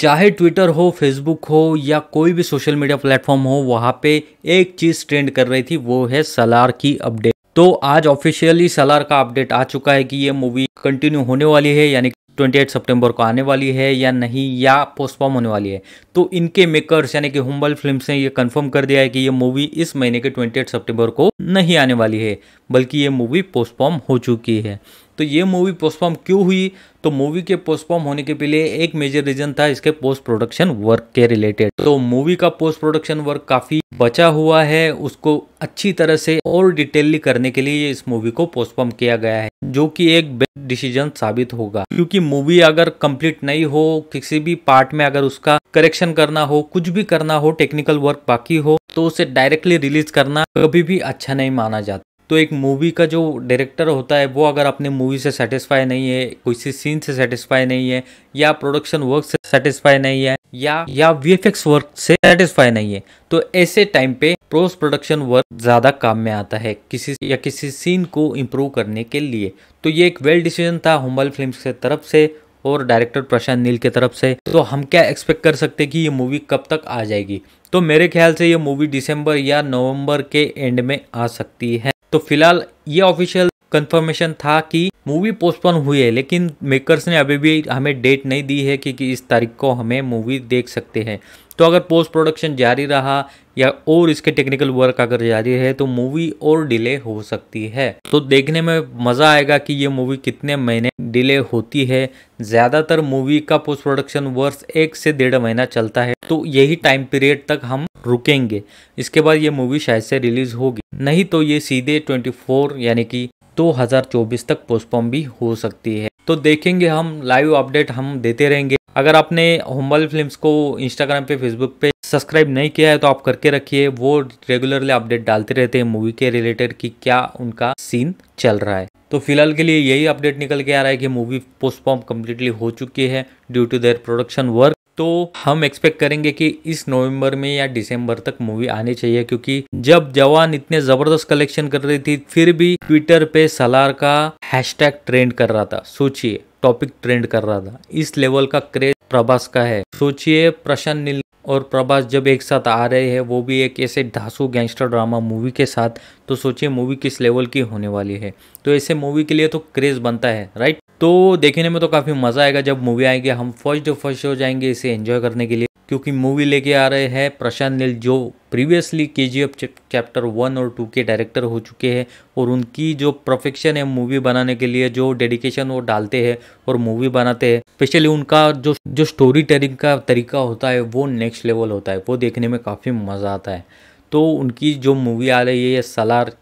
चाहे ट्विटर हो फेसबुक हो या कोई भी सोशल मीडिया प्लेटफॉर्म हो वहाँ पे एक चीज़ ट्रेंड कर रही थी वो है सलार की अपडेट तो आज ऑफिशियली सलार का अपडेट आ चुका है कि ये मूवी कंटिन्यू होने वाली है यानी 28 सितंबर को आने वाली है या नहीं या पोस्टपॉम होने वाली है तो इनके मेकर्स यानी कि हुम्बल फिल्म्स ने ये कंफर्म कर दिया है कि ये मूवी इस महीने के 28 सितंबर को नहीं आने वाली है बल्कि ये मूवी पोस्टपॉम हो चुकी है तो ये मूवी पोस्टपॉम क्यों हुई तो मूवी के पोस्टपॉम होने के पहले एक मेजर रीजन था इसके पोस्ट प्रोडक्शन वर्क के रिलेटेड तो मूवी का पोस्ट प्रोडक्शन वर्क काफी बचा हुआ है उसको अच्छी तरह से और डिटेलली करने के लिए इस मूवी को पोस्टपॉम किया गया है जो कि एक बेस्ट डिसीजन साबित होगा क्योंकि मूवी अगर कंप्लीट नहीं हो किसी भी पार्ट में अगर उसका करेक्शन करना हो कुछ भी करना हो टेक्निकल वर्क बाकी हो तो उसे डायरेक्टली रिलीज करना कभी भी अच्छा नहीं माना जाता तो एक मूवी का जो डायरेक्टर होता है वो अगर अपने मूवी से सेटिस्फाई नहीं है किसी सीन से सेटिस्फाई नहीं है या प्रोडक्शन वर्क से सेटिस्फाई नहीं है या या वीएफएक्स वर्क से सेटिस्फाई नहीं है तो ऐसे टाइम पे प्रोस्ट प्रोडक्शन वर्क ज्यादा काम में आता है किसी या किसी सीन को इम्प्रूव करने के लिए तो ये एक वेल डिसीजन था हुम्बल फिल्म के तरफ से और डायरेक्टर प्रशांत नील की तरफ से तो हम क्या एक्सपेक्ट कर सकते हैं कि ये मूवी कब तक आ जाएगी तो मेरे ख्याल से ये मूवी दिसंबर या नवंबर के एंड में आ सकती है तो फिलहाल ये ऑफिशियल कंफर्मेशन था कि मूवी पोस्टपोन हुई है लेकिन मेकर्स ने अभी भी हमें डेट नहीं दी है कि, कि इस तारीख को हमें मूवी देख सकते हैं तो अगर पोस्ट प्रोडक्शन जारी रहा या और इसके टेक्निकल वर्क अगर जारी है तो मूवी और डिले हो सकती है तो देखने में मज़ा आएगा कि ये मूवी कितने महीने डिले होती है ज़्यादातर मूवी का पोस्ट प्रोडक्शन वर्ष एक से डेढ़ महीना चलता है तो यही टाइम पीरियड तक हम रुकेंगे इसके बाद ये मूवी शायद से रिलीज होगी नहीं तो ये सीधे 24 यानी कि 2024 तक पोस्टपोन भी हो सकती है तो देखेंगे हम लाइव अपडेट हम देते रहेंगे अगर आपने होम्बल फिल्म्स को इंस्टाग्राम पे फेसबुक पे सब्सक्राइब नहीं किया है तो आप करके रखिए वो रेगुलरली अपडेट डालते रहते हैं मूवी के रिलेटेड कि क्या उनका सीन चल रहा है तो फिलहाल के लिए यही अपडेट निकल के आ रहा है कि मूवी पोस्टपॉम कम्प्लीटली हो चुकी है due to their production work तो हम एक्सपेक्ट करेंगे कि इस नवंबर में या दिसंबर तक मूवी आनी चाहिए क्योंकि जब जवान इतने जबरदस्त कलेक्शन कर रही थी फिर भी ट्विटर पे सलार का हैशटैग ट्रेंड कर रहा था सोचिए टॉपिक ट्रेंड कर रहा था इस लेवल का क्रेज प्रभास का है सोचिए प्रशांत नील और प्रभास जब एक साथ आ रहे हैं वो भी एक ऐसे ढासू गैंगस्टर ड्रामा मूवी के साथ तो सोचिए मूवी किस लेवल की होने वाली है तो ऐसे मूवी के लिए तो क्रेज़ बनता है राइट तो देखने में तो काफ़ी मज़ा आएगा जब मूवी आएगी हम फर्स्ट डे फर्स्ट हो जाएंगे इसे एंजॉय करने के लिए क्योंकि मूवी लेके आ रहे हैं प्रशांत नील जो previously K G F chapter one और टू के डायरेक्टर हो चुके हैं और उनकी जो प्रोफेक्शन है मूवी बनाने के लिए जो डेडिकेशन वो डालते हैं और मूवी बनाते हैं स्पेशली उनका जो जो स्टोरी टेलिंग का तरीका होता है वो नेक्स्ट लेवल होता है वो देखने में काफ़ी मज़ा आता है तो उनकी जो मूवी आ रही है सलार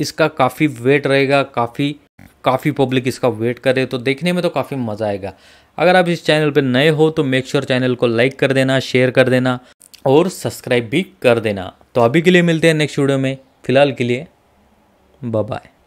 इसका काफ़ी वेट रहेगा काफ़ी काफ़ी पब्लिक इसका वेट करे तो देखने में तो काफ़ी मज़ा आएगा अगर आप इस चैनल पर नए हो तो मेक श्योर sure चैनल को लाइक कर देना शेयर कर देना और सब्सक्राइब भी कर देना तो अभी के लिए मिलते हैं नेक्स्ट वीडियो में फ़िलहाल के लिए बाय